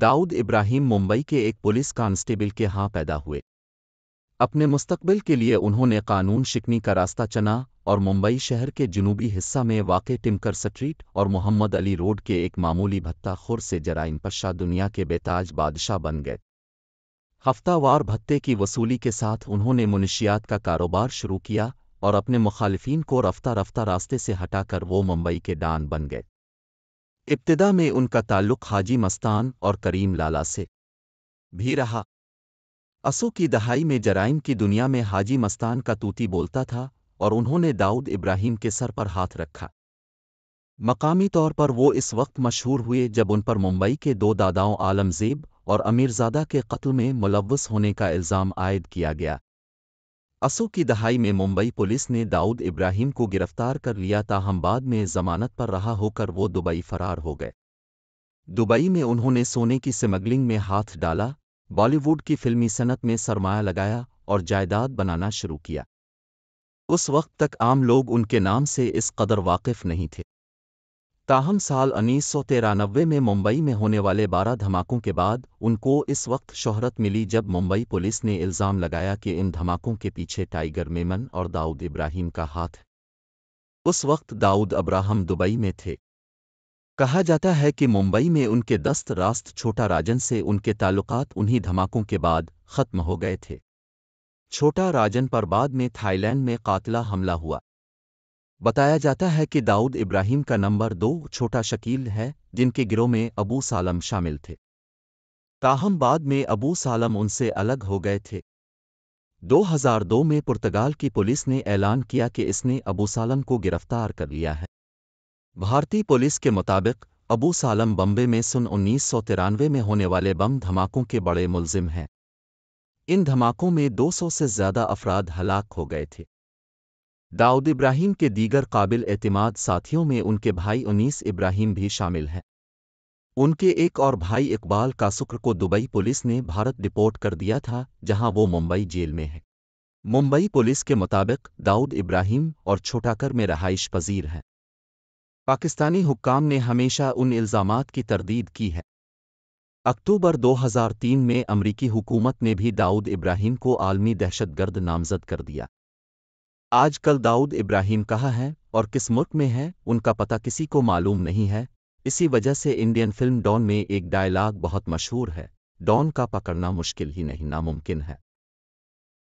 दाऊद इब्राहिम मुंबई के एक police constable के हां पैदा हुए अपने मुस्तकबिल के लिए उन्होंने कानून शिकनी का रास्ता चना और मुंबई शहर के जनूबी हिस्सा में वाक़ टिमकर स्ट्रीट और मोहम्मद अली रोड के एक मामूली भत्ता ख़ुर से जराइम पशा दुनिया के बेताज बादशाह बन गए हफ्तावार भत्ते की वसूली के साथ उन्होंने मुनशियात का कारोबार शुरू किया और अपने मुखालफी को रफ्ता रफ्ता रास्ते से हटाकर वो मुंबई के डान बन गए इब्तदा में उनका ताल्लुक हाजी मस्तान और करीम लाला से भी रहा असो की दहाई में जराइम की दुनिया में हाजी मस्तान का तूती बोलता था और उन्होंने दाऊद इब्राहिम के सर पर हाथ रखा मकामी तौर पर वो इस वक्त मशहूर हुए जब उन पर मुंबई के दो दादाओं आलमजेब और अमीरजादा के कत्ल में मुलवस होने का इल्ज़ाम आयद किया गया असू की दहाई में मुंबई पुलिस ने दाऊद इब्राहिम को गिरफ्तार कर लिया ताहम बाद में जमानत पर रहा होकर वो दुबई फरार हो गए दुबई में उन्होंने सोने की स्मगलिंग में हाथ डाला बॉलीवुड की फिल्मी सनत में सरमाया लगाया और जायदाद बनाना शुरू किया उस वक्त तक आम लोग उनके नाम से इस कदर वाकिफ नहीं थे ताहम साल उन्नीस सौ तिरानबे में मुंबई में होने वाले बारह धमाकों के बाद उनको इस वक्त शोहरत मिली जब मुंबई पुलिस ने इल्ज़ाम लगाया कि इन धमाकों के पीछे टाइगर मेमन और दाऊद इब्राहिम का हाथ उस वक्त दाऊद अब्राहम दुबई में थे कहा जाता है कि मुंबई में उनके दस्त रास्त छोटा राजन से उनके ताल्लुकात उन्हीं धमाकों के बाद ख़त्म हो गए थे छोटा राजन पर बाद में थाईलैंड में कातला हमला हुआ बताया जाता है कि दाऊद इब्राहिम का नंबर दो छोटा शकील है जिनके गिरोह में अबू सालम शामिल थे ताहम बाद में अबू सालम उनसे अलग हो गए थे 2002 में पुर्तगाल की पुलिस ने ऐलान किया कि इसने अबू सालम को गिरफ्तार कर लिया है भारतीय पुलिस के मुताबिक अबू सालम बम्बे में सुन उन्नीस में होने वाले बम धमाकों के बड़े मुलजिम हैं इन धमाकों में 200 से ज्यादा अफराद हलाक हो गए थे दाऊद इब्राहिम के दीगर काबिल एतमाद साथियों में उनके भाई उनीस इब्राहिम भी शामिल हैं उनके एक और भाई इकबाल का शुक्र को दुबई पुलिस ने भारत डिपोर्ट कर दिया था जहां वो मुंबई जेल में है मुंबई पुलिस के मुताबिक दाऊद इब्राहिम और छोटाकर में रहाइश पजीर हैं पाकिस्तानी हुक्काम ने हमेशा उन इल्ज़ाम की तरदीद की है अक्टूबर 2003 में अमरीकी हुकूमत ने भी दाऊद इब्राहिम को आलमी दहशतगर्द नामजद कर दिया आजकल दाऊद इब्राहिम कहाँ हैं और किस मुल्क में है उनका पता किसी को मालूम नहीं है इसी वजह से इंडियन फिल्म डॉन में एक डायलॉग बहुत मशहूर है डॉन का पकड़ना मुश्किल ही नहीं नामुमकिन है